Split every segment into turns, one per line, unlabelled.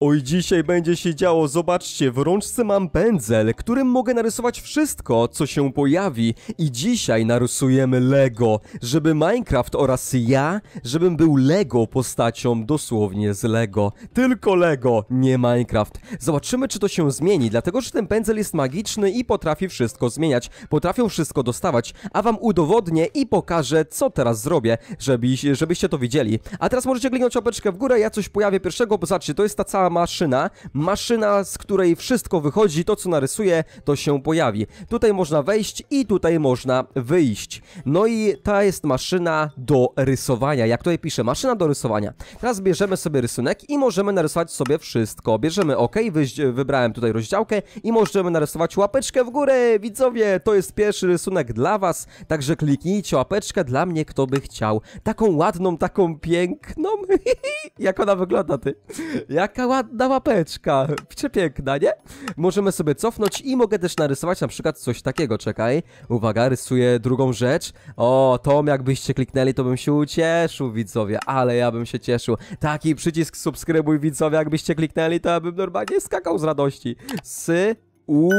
Oj, dzisiaj będzie się działo, zobaczcie, w rączce mam pędzel, którym mogę narysować wszystko, co się pojawi i dzisiaj narysujemy Lego, żeby Minecraft oraz ja, żebym był Lego postacią dosłownie z Lego. Tylko Lego, nie Minecraft. Zobaczymy, czy to się zmieni, dlatego, że ten pędzel jest magiczny i potrafi wszystko zmieniać, potrafią wszystko dostawać, a wam udowodnię i pokażę, co teraz zrobię, żeby, żebyście to widzieli. A teraz możecie kliknąć łapeczkę w górę, ja coś pojawię pierwszego, bo zobaczcie, to jest ta cała maszyna, maszyna, z której wszystko wychodzi, to co narysuje, to się pojawi. Tutaj można wejść i tutaj można wyjść. No i ta jest maszyna do rysowania, jak tutaj pisze, maszyna do rysowania. Teraz bierzemy sobie rysunek i możemy narysować sobie wszystko. Bierzemy OK, wybrałem tutaj rozdziałkę i możemy narysować łapeczkę w górę, widzowie, to jest pierwszy rysunek dla was, także kliknijcie łapeczkę dla mnie, kto by chciał. Taką ładną, taką piękną, jak ona wygląda, ty. Jaka ładna ładna łapeczka. Przepiękna, nie? Możemy sobie cofnąć i mogę też narysować na przykład coś takiego, czekaj. Uwaga, rysuję drugą rzecz. O, Tom, jakbyście kliknęli, to bym się ucieszył, widzowie, ale ja bym się cieszył. Taki przycisk subskrybuj, widzowie, jakbyście kliknęli, to ja bym normalnie skakał z radości. Sy... U,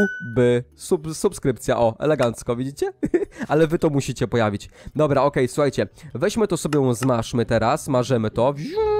Sub, subskrypcja, o, elegancko, widzicie? Ale wy to musicie pojawić. Dobra, okej, okay, słuchajcie, weźmy to sobie, zmaszmy teraz, marzymy to. Wziu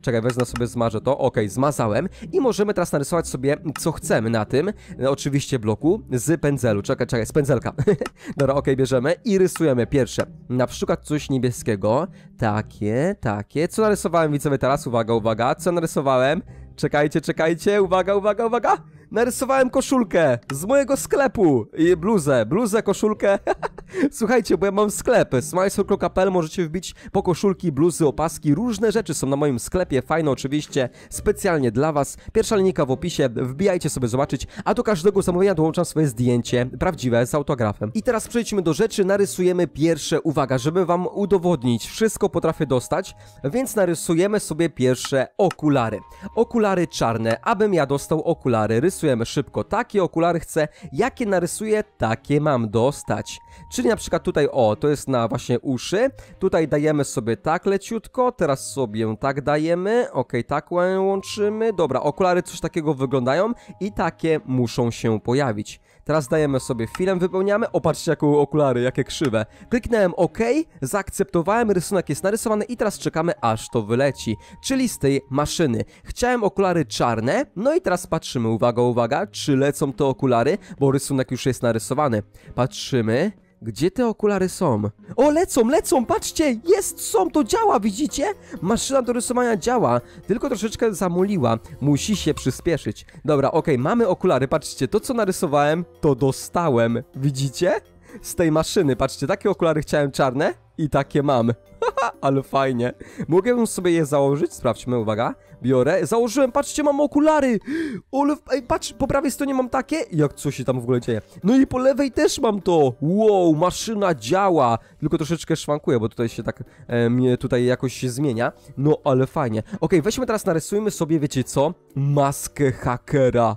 Czekaj, wezmę sobie, zmarzę to. Ok, zmazałem. I możemy teraz narysować sobie, co chcemy na tym, oczywiście bloku, z pędzelu. Czekaj, czekaj, z pędzelka. Dobra, ok, bierzemy i rysujemy pierwsze. Na przykład coś niebieskiego. Takie, takie. Co narysowałem, widzowie, teraz? Uwaga, uwaga. Co narysowałem? Czekajcie, czekajcie. Uwaga, uwaga, uwaga narysowałem koszulkę z mojego sklepu i bluzę, bluzę, koszulkę Słuchajcie, bo ja mam sklep. Smysl.pl możecie wbić po koszulki, bluzy, opaski. Różne rzeczy są na moim sklepie. Fajne oczywiście. Specjalnie dla was. Pierwsza linijka w opisie. Wbijajcie sobie zobaczyć. A do każdego zamówienia dołączam swoje zdjęcie. Prawdziwe, z autografem. I teraz przejdźmy do rzeczy. Narysujemy pierwsze. Uwaga, żeby wam udowodnić. Wszystko potrafię dostać. Więc narysujemy sobie pierwsze okulary. Okulary czarne. Abym ja dostał okulary. Rysujemy szybko. Takie okulary chcę. Jakie narysuję, takie mam dostać. Czyli na przykład tutaj, o, to jest na właśnie uszy, tutaj dajemy sobie tak leciutko, teraz sobie tak dajemy, ok, tak łączymy, dobra, okulary coś takiego wyglądają i takie muszą się pojawić. Teraz dajemy sobie film, wypełniamy. O, patrzcie, jakie okulary, jakie krzywe. Kliknąłem OK, zaakceptowałem, rysunek jest narysowany i teraz czekamy, aż to wyleci. Czyli z tej maszyny. Chciałem okulary czarne, no i teraz patrzymy, uwaga, uwaga, czy lecą te okulary, bo rysunek już jest narysowany. Patrzymy, gdzie te okulary są? O, lecą, lecą, patrzcie! Jest, są, to działa, widzicie? Maszyna do rysowania działa, tylko troszeczkę zamuliła. Musi się przyspieszyć. Dobra, okej, okay, mamy okulary, patrzcie, to co narysowałem, to dostałem. Widzicie? Z tej maszyny, patrzcie, takie okulary chciałem czarne i takie mam. Haha, ale fajnie. Mogę sobie je założyć? Sprawdźmy, uwaga. Biorę, założyłem, patrzcie, mam okulary. Ole, ej, patrz, po prawej stronie mam takie. Jak, co się tam w ogóle dzieje? No i po lewej też mam to. Wow, maszyna działa. Tylko troszeczkę szwankuje, bo tutaj się tak, e, tutaj jakoś się zmienia. No, ale fajnie. Ok, weźmy teraz, narysujmy sobie, wiecie co? Maskę hakera.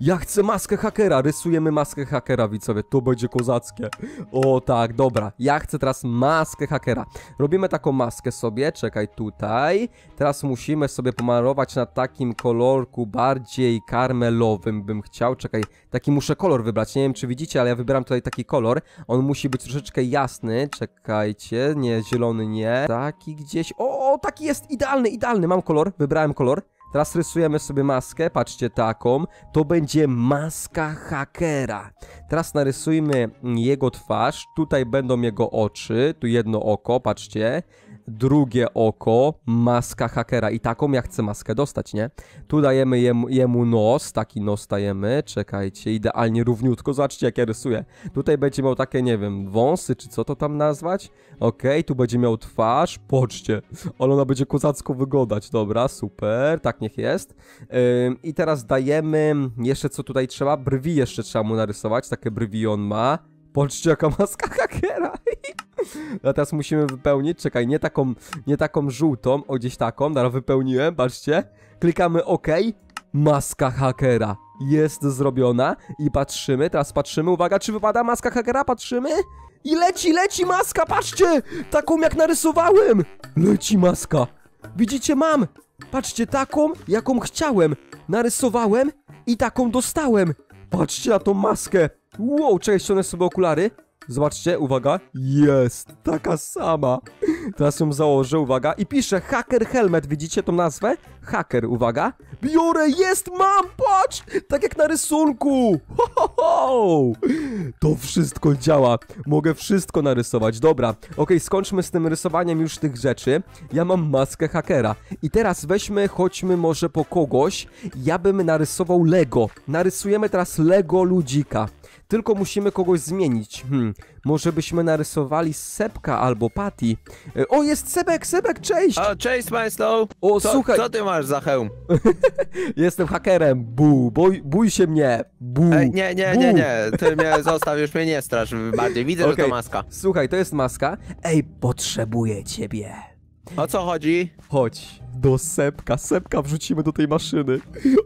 Ja chcę maskę hakera. Rysujemy maskę hakera, widzowie. To będzie kozackie. O, tak, dobra. Ja chcę teraz maskę hakera. Robimy taką maskę sobie. Czekaj, tutaj. Teraz musimy sobie pomalować na takim kolorku bardziej karmelowym bym chciał. Czekaj, taki muszę kolor wybrać. Nie wiem, czy widzicie, ale ja wybieram tutaj taki kolor. On musi być troszeczkę jasny. Czekajcie, nie, zielony nie. Taki gdzieś... O, o taki jest, idealny, idealny. Mam kolor, wybrałem kolor. Teraz rysujemy sobie maskę, patrzcie taką. To będzie maska hakera. Teraz narysujmy jego twarz. Tutaj będą jego oczy. Tu jedno oko, patrzcie. Drugie oko, maska hakera. I taką ja chcę maskę dostać, nie? Tu dajemy jemu, jemu nos, taki nos dajemy. Czekajcie, idealnie równiutko. Zobaczcie, jak ja rysuję. Tutaj będzie miał takie, nie wiem, wąsy, czy co to tam nazwać? Okej, okay, tu będzie miał twarz. Poczcie, ale ona będzie kozacko wyglądać. Dobra, super. Tak niech jest. I teraz dajemy, jeszcze co tutaj trzeba, brwi jeszcze trzeba mu narysować, takie brwi on ma. Patrzcie jaka maska hakera. A teraz musimy wypełnić, czekaj, nie taką, nie taką żółtą, o gdzieś taką, Dara, wypełniłem, patrzcie. Klikamy OK, maska hakera jest zrobiona i patrzymy, teraz patrzymy, uwaga, czy wypada maska hakera, patrzymy i leci, leci maska, patrzcie, taką jak narysowałem, leci maska, widzicie, mam, Patrzcie, taką, jaką chciałem. Narysowałem i taką dostałem. Patrzcie na tą maskę. Wow, cześć, one sobie okulary. Zobaczcie, uwaga. Jest, taka sama. Teraz ją założę, uwaga. I piszę Hacker Helmet, widzicie tą nazwę? Hacker, uwaga. Biorę, jest, mam, patrz! Tak jak na rysunku. Ho, ho, ho. To wszystko działa. Mogę wszystko narysować. Dobra, ok, skończmy z tym rysowaniem już tych rzeczy. Ja mam maskę hakera. I teraz weźmy, chodźmy może po kogoś. Ja bym narysował Lego. Narysujemy teraz Lego ludzika. Tylko musimy kogoś zmienić. Hmm. Może byśmy narysowali Sebka albo Patty. E, o, jest Sebek, Sebek, cześć! O, cześć, Majslow! O, co, słuchaj! Co ty masz za hełm? Jestem hakerem, bu, boj, bój się mnie, bu. Ej, nie, nie, bu. nie, nie, ty mnie zostaw, już mnie nie strasz bardziej, widzę, okay. że to maska. Słuchaj, to jest maska. Ej, potrzebuję ciebie. O co chodzi? Chodź do Sepka. Sepka wrzucimy do tej maszyny.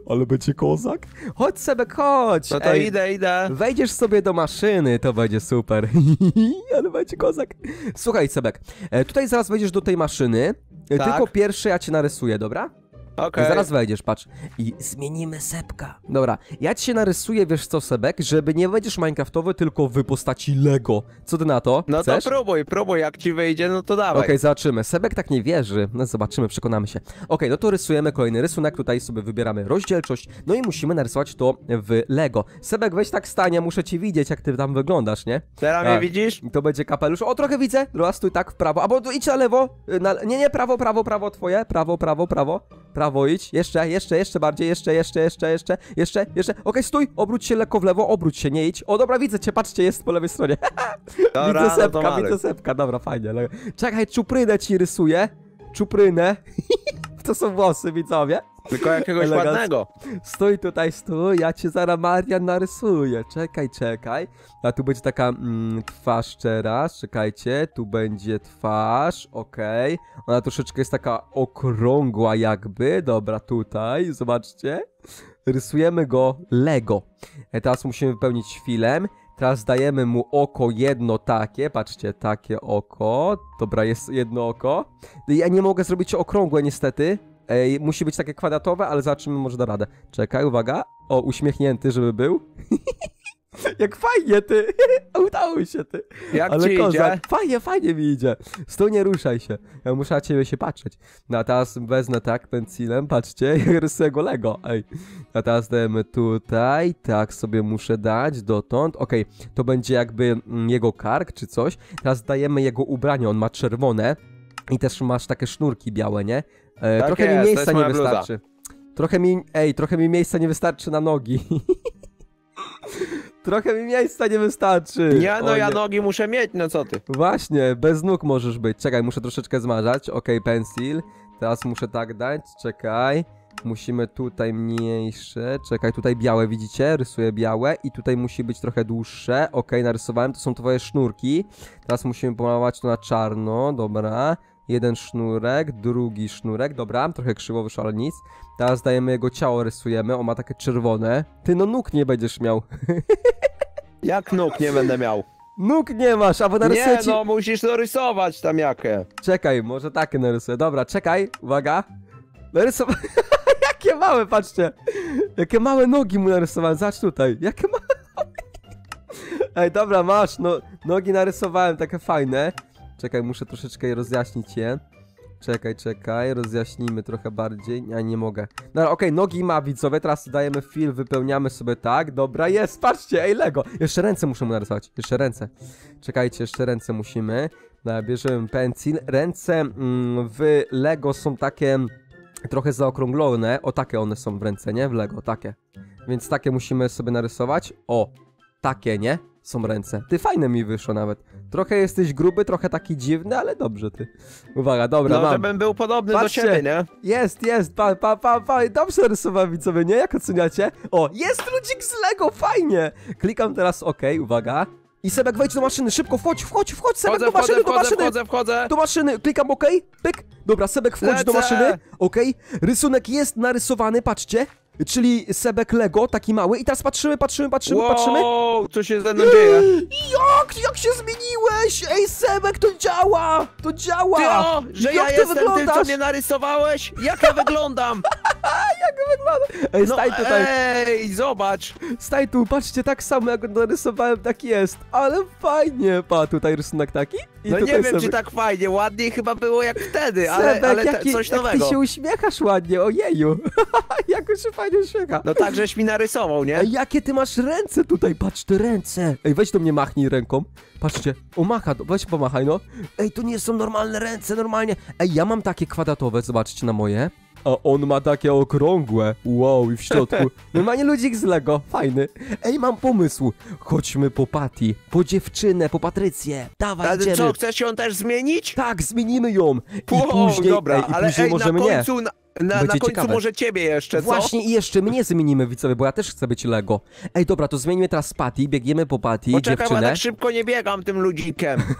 Ale będzie kozak. Chodź, Sebek, chodź. No to Ej, idę, idę. Wejdziesz sobie do maszyny, to będzie super. Ale będzie kozak. Słuchaj, Sebek, e, tutaj zaraz wejdziesz do tej maszyny. E, tak. Tylko pierwsze, ja cię narysuję, dobra? Okay. I zaraz wejdziesz, patrz. I zmienimy Sebka. Dobra, ja ci się narysuję, wiesz co, Sebek, żeby nie będziesz Minecraftowy, tylko w postaci Lego. Co ty na to? No Chcesz? to próbuj, próbuj, jak ci wyjdzie, no to dawaj. Okej, okay, zobaczymy. Sebek tak nie wierzy. No zobaczymy, przekonamy się. Okej, okay, no to rysujemy kolejny rysunek, tutaj sobie wybieramy rozdzielczość, no i musimy narysować to w Lego. Sebek, weź tak stanie, muszę ci widzieć, jak ty tam wyglądasz, nie? Teraz mnie tak. widzisz? To będzie kapelusz. O, trochę widzę. Roastuj tak w prawo, albo idź na lewo. Na... Nie, nie, prawo, prawo, prawo twoje. Prawo, prawo, prawo prawo idź, jeszcze, jeszcze, jeszcze bardziej, jeszcze, jeszcze, jeszcze, jeszcze, jeszcze, jeszcze, okej, okay, stój, obróć się lekko w lewo, obróć się, nie idź, o dobra, widzę cię, patrzcie, jest po lewej stronie, dobra, widzę no sepka, widzę sepka, dobra, fajnie, czekaj, czuprynę ci rysuję, czuprynę, to są włosy, widzowie, tylko jakiegoś ładnego. Stój tutaj, stój, ja cię zaraz Marian narysuję. Czekaj, czekaj. A tu będzie taka mm, twarz teraz, czekajcie. Tu będzie twarz, okej. Okay. Ona troszeczkę jest taka okrągła jakby. Dobra, tutaj, zobaczcie. Rysujemy go Lego. E, teraz musimy wypełnić filem. Teraz dajemy mu oko jedno takie, patrzcie, takie oko. Dobra, jest jedno oko. Ja nie mogę zrobić okrągłe niestety. Ej, musi być takie kwadratowe, ale zobaczymy, może da radę. Czekaj, uwaga. O, uśmiechnięty, żeby był. Jak fajnie, ty! Udało się, ty! Jak Ale ci idzie? fajnie, fajnie mi idzie. Stu, nie ruszaj się. Ja muszę na ciebie się patrzeć. No a teraz wezmę tak pencilem, patrzcie, rysuję go Lego, ej. A teraz dajemy tutaj, tak sobie muszę dać, dotąd. Okej, to będzie jakby mm, jego kark czy coś. Teraz dajemy jego ubranie, on ma czerwone. I też masz takie sznurki białe, nie? E, tak trochę jest, mi miejsca nie wystarczy. Bluza. Trochę mi, ej, trochę mi miejsca nie wystarczy na nogi. trochę mi miejsca nie wystarczy. Ja no, ja nogi muszę mieć, no co ty? Właśnie, bez nóg możesz być. Czekaj, muszę troszeczkę zmarzać. Okej, okay, Teraz muszę tak dać, czekaj. Musimy tutaj mniejsze, czekaj, tutaj białe, widzicie? Rysuję białe i tutaj musi być trochę dłuższe. Ok, narysowałem, to są twoje sznurki. Teraz musimy pomalować to na czarno, dobra. Jeden sznurek, drugi sznurek, dobra, trochę krzywo wyszło, ale nic. Teraz dajemy jego ciało, rysujemy, on ma takie czerwone. Ty no nóg nie będziesz miał. Jak nóg nie będę miał? Nóg nie masz, albo narysuję Nie ci... no, musisz narysować tam jakie. Czekaj, może takie narysuję. Dobra, czekaj, uwaga. Narysowałem... Jakie małe, patrzcie. Jakie małe nogi mu narysowałem, zobacz tutaj. Jakie małe... Ej, dobra, masz, no, nogi narysowałem, takie fajne. Czekaj, muszę troszeczkę rozjaśnić je. Czekaj, czekaj, rozjaśnijmy trochę bardziej. Ja nie mogę. No okej, okay, nogi ma widzowie, teraz dajemy film, wypełniamy sobie tak. Dobra, jest, patrzcie, ej Lego. Jeszcze ręce muszę mu narysować, jeszcze ręce. Czekajcie, jeszcze ręce musimy. No, bierzemy pencil. Ręce mm, w Lego są takie trochę zaokrąglone. O, takie one są w ręce, nie? W Lego, takie. Więc takie musimy sobie narysować. O, takie, nie? są ręce. Ty, fajne mi wyszło nawet. Trochę jesteś gruby, trochę taki dziwny, ale dobrze ty. Uwaga, dobra, no, mam. żebym był podobny Patrzcie. do ciebie, nie? Jest, jest, pa, pa, pa, pa. dobrze rysowałem widzowie, nie? Jak oceniacie? O, jest ludzik z Lego, fajnie! Klikam teraz OK, uwaga. I Sebek, wejdź do maszyny, szybko, wchodź, wchodź, wchodź, Sebek, wchodzę, do maszyny, wchodzę, do maszyny! Wchodzę, wchodzę, Do maszyny, klikam OK, pyk. Dobra, Sebek, wchodź Lecę. do maszyny, OK. Rysunek jest narysowany, patrzcie czyli sebek Lego, taki mały. I teraz patrzymy, patrzymy, patrzymy, wow, patrzymy. co się ze mną dzieje? Jak, jak się zmieniłeś? Ej, sebek, to działa! To działa! Ty, o, że jak ja ty jestem wyglądasz? tym, co mnie narysowałeś? Jak ja wyglądam? jak wyglądam? Ej, no, staj tutaj. Ej, zobacz. Staj tu, patrzcie, tak samo jak narysowałem, tak jest. Ale fajnie, pa, tutaj rysunek taki. I no nie wiem, sebek. czy tak fajnie, ładniej chyba było jak wtedy, sebek, ale, ale jaki, coś jak nowego. ty się uśmiechasz ładnie, ojeju. już fajnie fajnie No tak, żeś mi narysował, nie? Ej, jakie ty masz ręce tutaj, patrz te ręce. Ej, weź do mnie machnij ręką. Patrzcie, o macha, weź pomachaj, no. Ej, to nie są normalne ręce, normalnie. Ej, ja mam takie kwadratowe, zobaczcie na moje. A on ma takie okrągłe. Wow, i w środku. Normalnie ludzik z Lego. Fajny. Ej, mam pomysł. Chodźmy po Patty, po dziewczynę, po Patrycję. Dawaj, ale idziemy. co, chcesz ją też zmienić? Tak, zmienimy ją. I wow, później, dobra, ej, i ale później ej, możemy na końcu, nie. Na na, na końcu ciekawe. może ciebie jeszcze, co? Właśnie i jeszcze mnie zmienimy, widzowie, bo ja też chcę być Lego. Ej, dobra, to zmienimy teraz Patty, biegniemy po Patty, Poczekaj, dziewczynę. tak szybko nie biegam tym ludzikiem.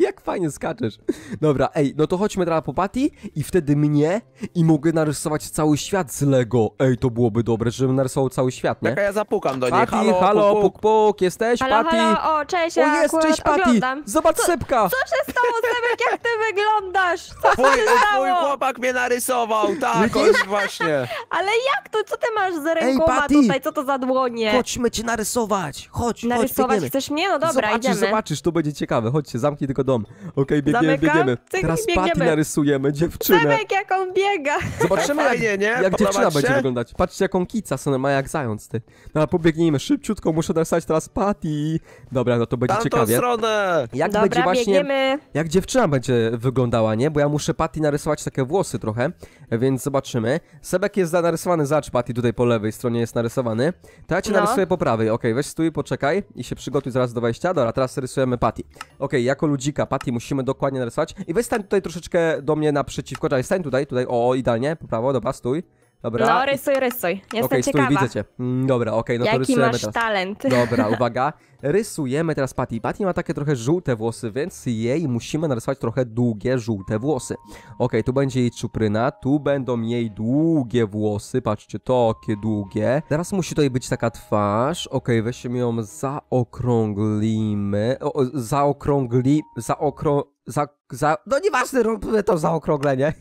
Jak fajnie skaczesz. Dobra, ej, no to chodźmy teraz po Patty i wtedy mnie i mogę narysować cały świat z Lego. Ej, to byłoby dobre, żebym narysował cały świat, nie? Czekaj, ja zapukam do niej. Patty, halo, halo puk, puk, puk, jesteś, halo, Patty? Halo, o, cześć, ja o, jest, cześć, Patty. Oglądam. Zobacz, co, Co się stało, Sebek, jak ty wyglądasz? Co twój, się stało? Twój chłopak mnie narysował, tak? Tak, właśnie. Ale jak to? Co ty masz z rękoma tutaj? Co to za dłonie? Chodźmy cię narysować. Chodź, Narysować chodź, chcesz mnie? No dobra, zobaczysz, idziemy. Zobaczysz, to będzie ciekawe. Chodźcie, zamknij tylko dom. Okej, biegniemy, Zamykam, biegniemy. Teraz biegniemy. Patty narysujemy dziewczynę. Przemek, jak on biega. Zobaczymy, jak, Fajnie, nie? jak dziewczyna się? będzie wyglądać. Patrzcie, jaką kica Sony ma jak zając, ty. No, ale pobiegnijmy szybciutko, muszę narysować teraz Patty. Dobra, no to będzie Tamtą ciekawie. stronę! Jak dobra, będzie właśnie... biegniemy. Jak dziewczyna będzie wyglądała, nie? Bo ja muszę Patty narysować takie włosy trochę, więc zobaczymy. Sebek jest narysowany za czpati, tutaj po lewej stronie jest narysowany. To ja cię no. narysuję po prawej, okej, okay, weź stój, poczekaj i się przygotuj zaraz do wejścia. Dobra, teraz rysujemy Patty. Okej, okay, jako ludzika Patty musimy dokładnie narysować. I weź stań tutaj troszeczkę do mnie naprzeciwko, czekaj, stań tutaj, tutaj, o, idealnie, po prawo, dobra, stój. Dobra. No, rysuj, rysuj. Jestem okay, ciekawa. Okej, widzę cię. Mm, dobra, okej, okay, no Jaki to Jaki masz talent. Dobra, uwaga. Rysujemy teraz Patty. Patty ma takie trochę żółte włosy, więc jej musimy narysować trochę długie, żółte włosy. Okej, okay, tu będzie jej czupryna, tu będą jej długie włosy, patrzcie, takie długie. Teraz musi tutaj być taka twarz. Okej, okay, weźmy ją zaokrąglimy. O, zaokrągli... zaokrą... Za, za, no nieważne, robimy to zaokrąglenie.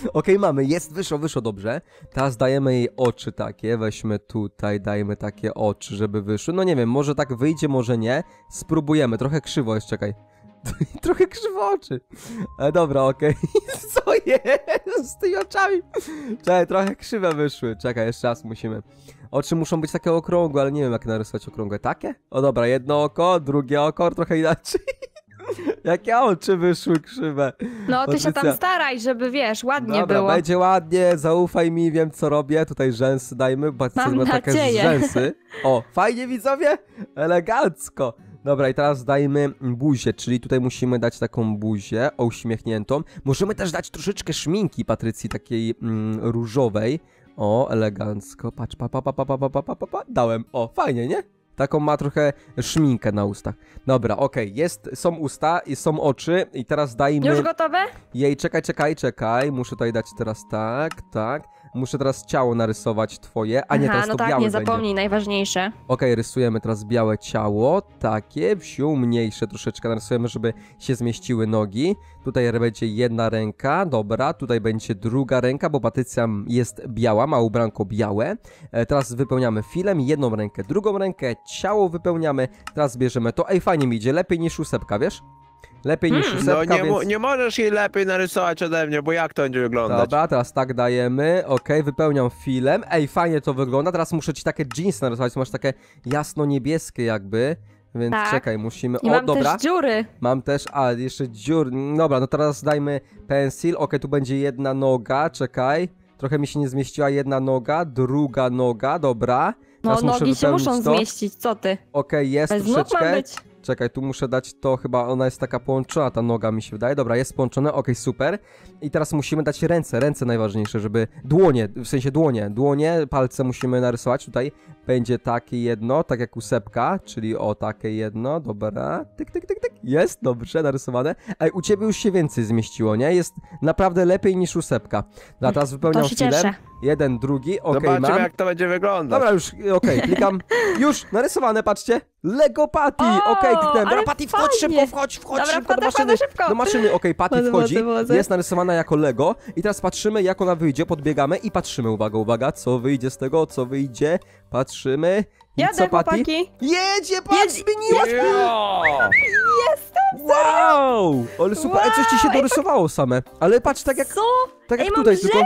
Okej, okay, mamy, jest, wyszło, wyszło, dobrze. Teraz dajemy jej oczy takie, weźmy tutaj, dajmy takie oczy, żeby wyszły. No nie wiem, może tak wyjdzie, może nie. Spróbujemy, trochę krzywo jest, czekaj. trochę krzywo oczy. E, dobra, okej. Okay. Co jest z tymi oczami? Czekaj, trochę krzywe wyszły. Czekaj, jeszcze raz musimy. Oczy muszą być takie okrągłe, ale nie wiem jak narysować okrągłe. Takie? O dobra, jedno oko, drugie oko, trochę inaczej. Jakie oczy wyszły krzywe. No, ty się tam staraj, żeby wiesz, ładnie Dobra, było. będzie ładnie, zaufaj mi, wiem co robię. Tutaj rzęsy dajmy, bo Mam takie rzęsy. O, fajnie widzowie? Elegancko. Dobra, i teraz dajmy buzię, czyli tutaj musimy dać taką buzię o uśmiechniętą. Możemy też dać troszeczkę szminki Patrycji, takiej mm, różowej. O, elegancko. Patrz, pa, pa, pa, pa, pa, pa, pa, pa, pa, pa. Dałem. O, fajnie, nie? Taką ma trochę szminkę na ustach. Dobra, okej, jest, są usta i są oczy i teraz dajmy Już gotowe? jej, czekaj, czekaj, czekaj, muszę tutaj dać teraz tak, tak. Muszę teraz ciało narysować twoje, a nie Aha, teraz no to tak, białe nie będzie. zapomnij, najważniejsze. Okej, rysujemy teraz białe ciało, takie, wsiu, mniejsze troszeczkę narysujemy, żeby się zmieściły nogi. Tutaj będzie jedna ręka, dobra, tutaj będzie druga ręka, bo Patycja jest biała, ma ubranko białe. E, teraz wypełniamy filem, jedną rękę, drugą rękę, ciało wypełniamy, teraz bierzemy to. Ej, fajnie mi idzie, lepiej niż ósemka, wiesz? Lepiej niż hmm. szóstka, no, nie, więc... nie możesz jej lepiej narysować ode mnie, bo jak to będzie wyglądać? Dobra, teraz tak dajemy, ok, wypełniam filem. Ej, fajnie to wygląda, teraz muszę ci takie jeans narysować, masz takie jasno-niebieskie jakby. Więc tak. czekaj, musimy... I o, mam dobra. też dziury. Mam też, a, jeszcze dziur. Dobra, no teraz dajmy pensil. Ok, tu będzie jedna noga, czekaj. Trochę mi się nie zmieściła jedna noga, druga noga, dobra. No, nogi się muszą to. zmieścić, co ty? Okej, okay, jest Bez troszeczkę. Nóg ma być. Czekaj, tu muszę dać to, chyba ona jest taka połączona, ta noga mi się wydaje. Dobra, jest połączona, okej, okay, super. I teraz musimy dać ręce, ręce najważniejsze, żeby... Dłonie, w sensie dłonie, dłonie, palce musimy narysować. Tutaj będzie takie jedno, tak jak usepka, czyli o, takie jedno, dobra. Tyk, tyk, tyk, tyk, jest, dobrze, narysowane. Ej, u ciebie już się więcej zmieściło, nie? Jest naprawdę lepiej niż usepka. Dla teraz wypełniam chwilę. Cieszę. Jeden, drugi, okej, okay, Zobaczymy, mam. jak to będzie wyglądać. Dobra, już, okej, okay, klikam. Już, narysowane, patrzcie. Lego Patty, okej, okay, kliknąłem. Dobra, Patty, wchodź fajnie. szybko, wchodź, wchodź Dobra, szybko wpada, do maszyny. szybko. Do maszyny, okej, okay, Patty wchodzi, wody. jest narysowana jako Lego. I teraz patrzymy, jak ona wyjdzie, podbiegamy i patrzymy, uwaga, uwaga, co wyjdzie z tego, co wyjdzie. Patrzymy. I Jadę, co, chłopaki. Jedzie, patrz, Jedź- zmieniłaś! Jestem! Wow! Ale super, ale coś ci się dorysowało tak- same. Ale patrz, tak jak, Co? tak jak mam tutaj tylko...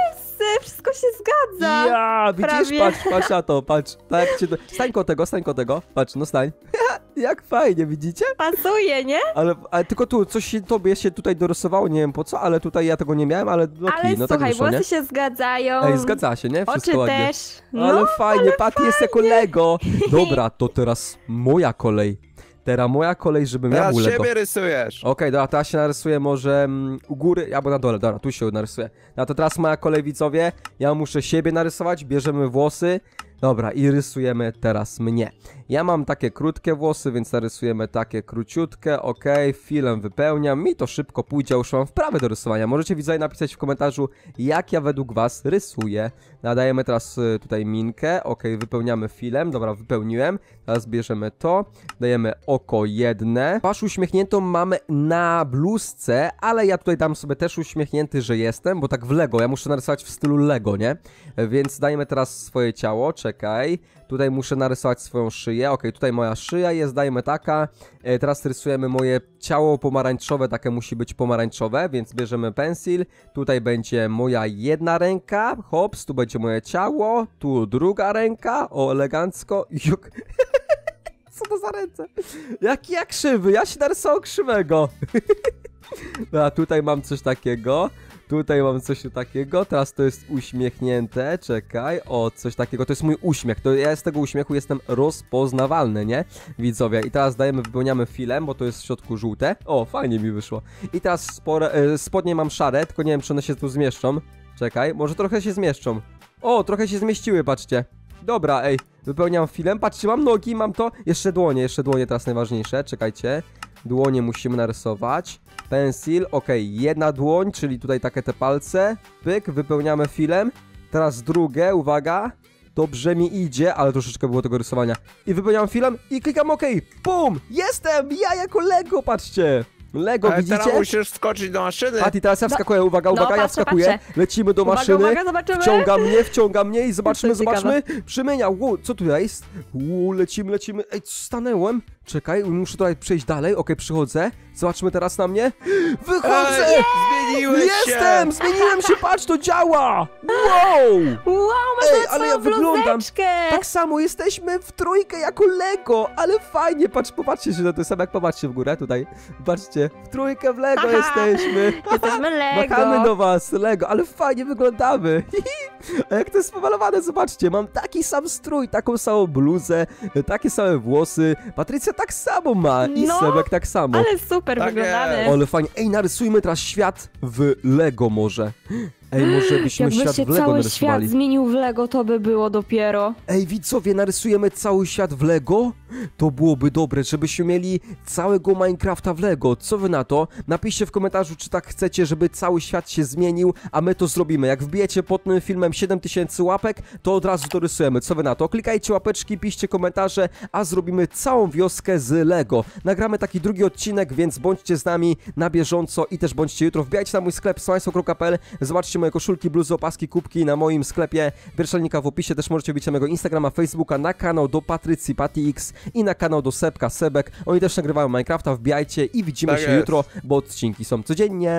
wszystko się zgadza. Ja, widzisz? Patrz, patrz na to, patrz. Tak cię... do- Stań tego, stań koło tego. Patrz, no stań. jak fajnie, widzicie? Pasuje, nie? Ale, ale tylko tu, coś się, tobie się tutaj dorysowało, nie wiem po co, ale tutaj ja tego nie miałem, ale no, Ale no tak słuchaj, włosy nie? się zgadzają. Ej, zgadza się, nie? Oczy Wszystko ładnie. też. Ale no, fajnie, Pat jest kolego! Dobra, to teraz moja kolej. Teraz moja kolej, żebym ja Teraz mu siebie rysujesz. Okej, dobra, Ta się narysuję może mm, u góry, albo na dole, dobra, tu się narysuję. No to teraz moja kolej, widzowie, ja muszę siebie narysować, bierzemy włosy, dobra, i rysujemy teraz mnie. Ja mam takie krótkie włosy, więc narysujemy takie króciutkie, ok, filem wypełniam, mi to szybko pójdzie, już mam wprawę do rysowania. Możecie widzowie napisać w komentarzu, jak ja według was rysuję. Nadajemy teraz y, tutaj minkę, ok, wypełniamy filem, dobra, wypełniłem. Teraz bierzemy to, dajemy oko jedne. Twarz uśmiechniętą mamy na bluzce, ale ja tutaj dam sobie też uśmiechnięty, że jestem, bo tak w Lego, ja muszę narysować w stylu Lego, nie? Więc dajemy teraz swoje ciało, czekaj. Tutaj muszę narysować swoją szyję. Ok, tutaj moja szyja jest, dajmy taka. E, teraz rysujemy moje ciało pomarańczowe, takie musi być pomarańczowe, więc bierzemy pensil. Tutaj będzie moja jedna ręka, hops, tu będzie moje ciało, tu druga ręka, o elegancko, juk. Co to za ręce? Jaki ja krzywy, ja się narysował krzywego. A tutaj mam coś takiego. Tutaj mam coś takiego, teraz to jest uśmiechnięte, czekaj, o, coś takiego, to jest mój uśmiech, to ja z tego uśmiechu jestem rozpoznawalny, nie? Widzowie, i teraz dajemy, wypełniamy filem, bo to jest w środku żółte, o, fajnie mi wyszło. I teraz spore, e, spodnie mam szare, tylko nie wiem, czy one się tu zmieszczą, czekaj, może trochę się zmieszczą. O, trochę się zmieściły, patrzcie. Dobra, ej, wypełniam filem, patrzcie, mam nogi, mam to, jeszcze dłonie, jeszcze dłonie teraz najważniejsze, czekajcie. Dłonie musimy narysować. Pensil, ok, jedna dłoń, czyli tutaj takie te palce, pyk, wypełniamy filem. Teraz drugie, uwaga, dobrze mi idzie, ale troszeczkę było tego rysowania. I wypełniam filem i klikam OK. Pum! Jestem! Ja jako Lego, patrzcie! Lego, Ale widzicie? teraz musisz wskoczyć do maszyny. Pati, teraz ja no- wskakuję, uwaga, no, uwaga, no, ja wskakuję. Patrzę. Lecimy do uwaga, maszyny. Uwaga, Wciąga mnie, wciąga mnie i zobaczmy, zobaczmy. przymienia, wow, co tutaj jest? Wow, lecimy, lecimy. Ej, stanęłem. Czekaj, muszę tutaj przejść dalej, okej, przychodzę. Zobaczmy teraz na mnie. Wychodzę! Ej, się! Jestem! Zmieniłem się, patrz, to działa! Wow! Wow, masz Ej, ale ja wyglądam tak samo, jesteśmy w trójkę jako Lego, ale fajnie, patrz, popatrzcie się to to, samo, jak popatrzcie w górę tutaj, patrzcie, w trójkę w Lego Aha, jesteśmy. Jesteśmy Lego. Machamy do was, Lego, ale fajnie wyglądamy. A jak to jest pomalowane, zobaczcie, mam taki sam strój, taką samą bluzę, takie same włosy. Patrycja tak samo ma i no, Sebek tak samo. ale super tak wyglądamy. Ale fajnie. Ej, narysujmy teraz świat w Lego może. Ej, może byśmy Jakby świat się w Lego cały narysowali. świat zmienił w Lego, to by było dopiero. Ej, widzowie, narysujemy cały świat w Lego? To byłoby dobre, żebyśmy mieli całego Minecrafta w Lego. Co wy na to? Napiszcie w komentarzu, czy tak chcecie, żeby cały świat się zmienił, a my to zrobimy. Jak wbijecie pod tym filmem 7000 łapek, to od razu to rysujemy. Co wy na to? Klikajcie łapeczki, piszcie komentarze, a zrobimy całą wioskę z Lego. Nagramy taki drugi odcinek, więc bądźcie z nami na bieżąco i też bądźcie jutro. Wbijajcie na mój sklep smajso.pl, zobaczcie zobaczcie moje koszulki, bluzy, opaski, kubki na moim sklepie Wierszelnika w opisie. Też możecie wbić na mojego Instagrama, Facebooka, na kanał do Patrycji, PatiX i na kanał do Sebka, Sebek. Oni też nagrywają Minecrafta, wbijajcie i widzimy tak się jest. jutro, bo odcinki są codziennie.